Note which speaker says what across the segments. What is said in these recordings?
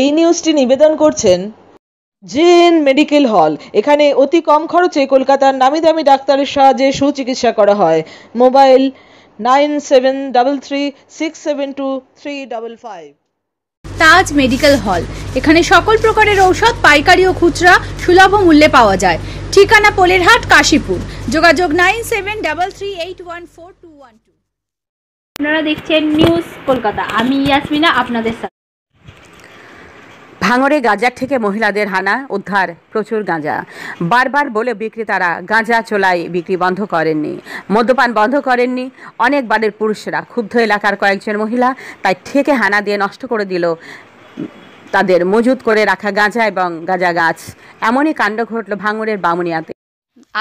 Speaker 1: এই নিউজটি নিবেদন করছেন জেএন মেডিকেল হল এখানে অতি কম খরচে কলকাতার নামি দামি ডাক্তারের সাহায্যে সুচিকিৎসা করা হয় mobile nine seven double three six seven two three double five Taj medical hall এখানে সকল প্রকারের
Speaker 2: ঔষধ পাইকারি ও খুচরা সুলভ মূল্যে পাওয়া যায় ঠিকানা পোলেরহাট কাশীপুর যোগাযোগ nine seven double three eight one four two one two আপনারা দেখছেন নিউজ
Speaker 3: কলকাতা আমি ইয়াসমিনা আপনাদের সাথে ভাঙরে গাঁজার থেকে মহিলাদের হানা উদ্ধার প্রচুর গাঁজা বারবার বলে বিক্রেতারা গাঁজা চোলাই বিক্রি বন্ধ করেননি মদ্যপান বন্ধ করেননি অনেক পুরুষরা ক্ষুব্ধ এলাকার কয়েকজন মহিলা তাই ঠেকে হানা দিয়ে নষ্ট করে দিল তাদের মজুত করে রাখা গাঁজা এবং গাঁজা গাছ এমনই কাণ্ড ঘটল ভাঙরের বামুনিয়াতে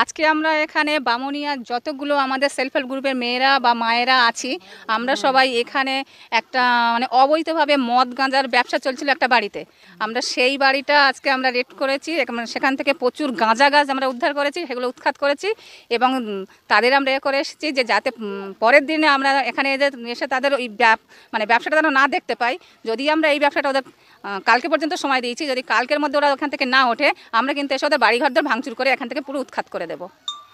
Speaker 2: আজকে আমরা এখানে বামনিয়ার যতগুলো আমাদের সেলফ হেল্প গ্রুপের মেয়েরা বা মায়েরা আছি আমরা সবাই এখানে একটা মানে অবৈধভাবে মদ গাঁজার ব্যবসা চলছিল একটা বাড়িতে আমরা সেই বাড়িটা আজকে আমরা রেড করেছি মানে সেখান থেকে প্রচুর গাঁজা গাছ আমরা উদ্ধার করেছি সেগুলো উৎখাত করেছি এবং তাদের আমরা এ করে এসেছি যে যাতে পরের দিনে আমরা এখানে এসে তাদের ওই মানে ব্যবসাটা যেন না দেখতে পাই যদি আমরা এই ব্যবসাটা ওদের কালকে পর্যন্ত সময় দিয়েছি যদি কালকের মধ্যে ওরা ওখান থেকে না ওঠে আমরা কিন্তু এসে ওদের বাড়িঘরদের ভাঙচুর করে এখান থেকে পুরো উৎখাত করে দেবো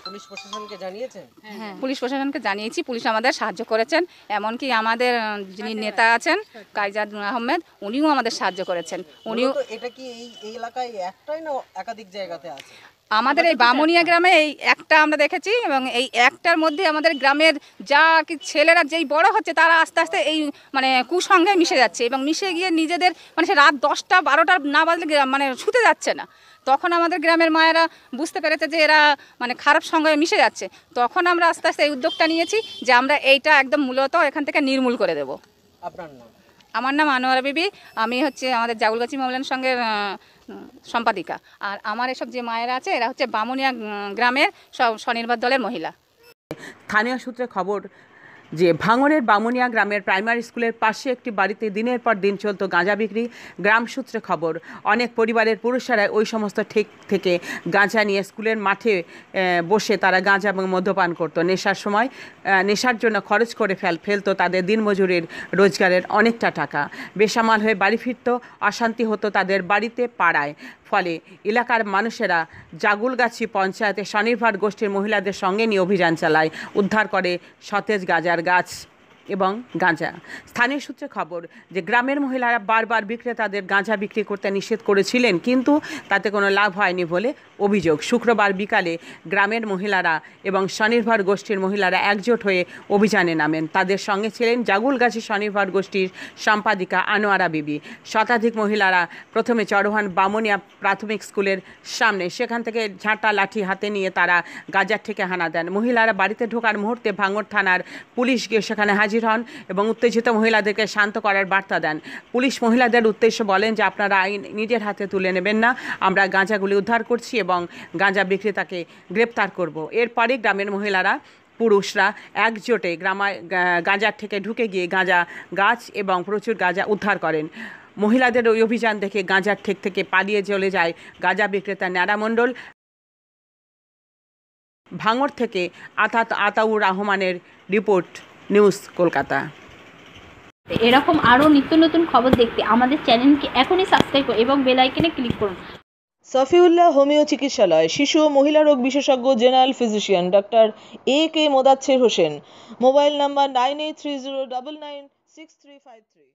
Speaker 1: পুলিশ প্রশাসনকে জানিয়েছেন হ্যাঁ পুলিশ
Speaker 2: প্রশাসনকে জানিয়েছি পুলিশ আমাদের সাহায্য করেছেন এমনকি আমাদের যিনি আচ্ছা। নেতা আছেন কাইজাদ আহমেদ উনিও আমাদের সাহায্য করেছেন উনিও
Speaker 1: এটা কি এই
Speaker 3: এলাকায় একটাই না একাধিক জায়গাতে আছে
Speaker 2: আমাদের এই বামুনিয়া গ্রামে এই একটা আমরা দেখেছি এবং এই একটার মধ্যে আমাদের গ্রামের যা কি ছেলেরা যেই বড় হচ্ছে তারা আস্তে আস্তে এই মানে কুসংঘে মিশে যাচ্ছে এবং মিশে গিয়ে নিজেদের মানে সে রাত দশটা বারোটা না বাজলে মানে শুতে যাচ্ছে না তখন আমাদের গ্রামের মায়েরা বুঝতে পেরেছে যে এরা মানে খারাপ সঙ্গে মিশে যাচ্ছে তখন আমরা আস্তে আস্তে এই উদ্যোগটা নিয়েছি যে আমরা এইটা একদম মূলত এখান থেকে নির্মূল করে দেবো আমার নাম আনোয়ারা বিবি আমি হচ্ছে আমাদের জাগুলগাছি মামলার সঙ্গে সম্পাদিকা আর আমার এসব যে মায়েরা আছে এরা হচ্ছে বামুনিয়া গ্রামের সব স্বনির্ভর
Speaker 3: দলের মহিলা স্থানীয় সূত্রে খবর যে ভাঙনের বামুনিয়া গ্রামের প্রাইমারি স্কুলের পাশে একটি বাড়িতে দিনের পর দিন চলত গাঁজা বিক্রি গ্রাম সূত্রে খবর অনেক পরিবারের পুরুষেরাই ওই সমস্ত ঠেক থেকে গাঁজা নিয়ে স্কুলের মাঠে বসে তারা গাঁজা এবং মদ্যপান করতো নেশার সময় নেশার জন্য খরচ করে ফেল ফেলতো তাদের দিনমজুরির রোজগারের অনেকটা টাকা বেসামাল হয়ে বাড়ি ফিরত অশান্তি হতো তাদের বাড়িতে পাড়ায় ফলে এলাকার মানুষেরা জাগুলগাছি পঞ্চায়েতে স্বনির্ভর গোষ্ঠীর মহিলাদের সঙ্গে নিয়ে অভিযান চালায় উদ্ধার করে সতেজ গাজার গাছ এবং গাঁজা স্থানীয় সূত্রে খবর যে গ্রামের মহিলারা বারবার বিক্রেতাদের গাঁজা বিক্রি করতে নিষেধ করেছিলেন কিন্তু তাতে কোনো লাভ হয়নি বলে অভিযোগ শুক্রবার বিকালে গ্রামের মহিলারা এবং স্বনির্ভর গোষ্ঠীর মহিলারা একজোট হয়ে অভিযানে নামেন তাদের সঙ্গে ছিলেন জাগুলগাছি স্বনির্ভর গোষ্ঠীর সম্পাদিকা আনোয়ারা বিবি শতাধিক মহিলারা প্রথমে চরহান বামনিয়া প্রাথমিক স্কুলের সামনে সেখান থেকে ঝাঁটা লাঠি হাতে নিয়ে তারা গাজার থেকে হানা দেন মহিলারা বাড়িতে ঢোকার মুহূর্তে ভাঙর থানার পুলিশ গিয়ে সেখানে হাজির হাজির হন এবং উত্তেজিত মহিলাদেরকে শান্ত করার বার্তা দেন পুলিশ মহিলাদের উদ্দেশ্যে বলেন যে আপনারা আইন নিজের হাতে তুলে নেবেন না আমরা গাঁজাগুলি উদ্ধার করছি এবং গাঁজা বিক্রেতাকে গ্রেপ্তার করব এরপরে গ্রামের মহিলারা পুরুষরা একজোটে গ্রামা গাঁজার থেকে ঢুকে গিয়ে গাঁজা গাছ এবং প্রচুর গাঁজা উদ্ধার করেন মহিলাদের ওই অভিযান দেখে গাঁজার ঠেক থেকে পালিয়ে চলে যায় গাঁজা বিক্রেতা ন্যাড়া মণ্ডল ভাঙর থেকে আতাত আতাউর রহমানের রিপোর্ট নিউজ কলকাতা
Speaker 2: এরকম আরও নিত্য নতুন খবর দেখতে আমাদের চ্যানেলকে এখনই সাবস্ক্রাইব করুন এবং বেল আইকনে ক্লিক
Speaker 1: করুন সফিউল্লাহ হোমিও চিকিৎসালয় শিশু ও মহিলা রোগ বিশেষজ্ঞ general physician doctor A K Modasser Hossain mobile number nine eight three zero double nine six three five three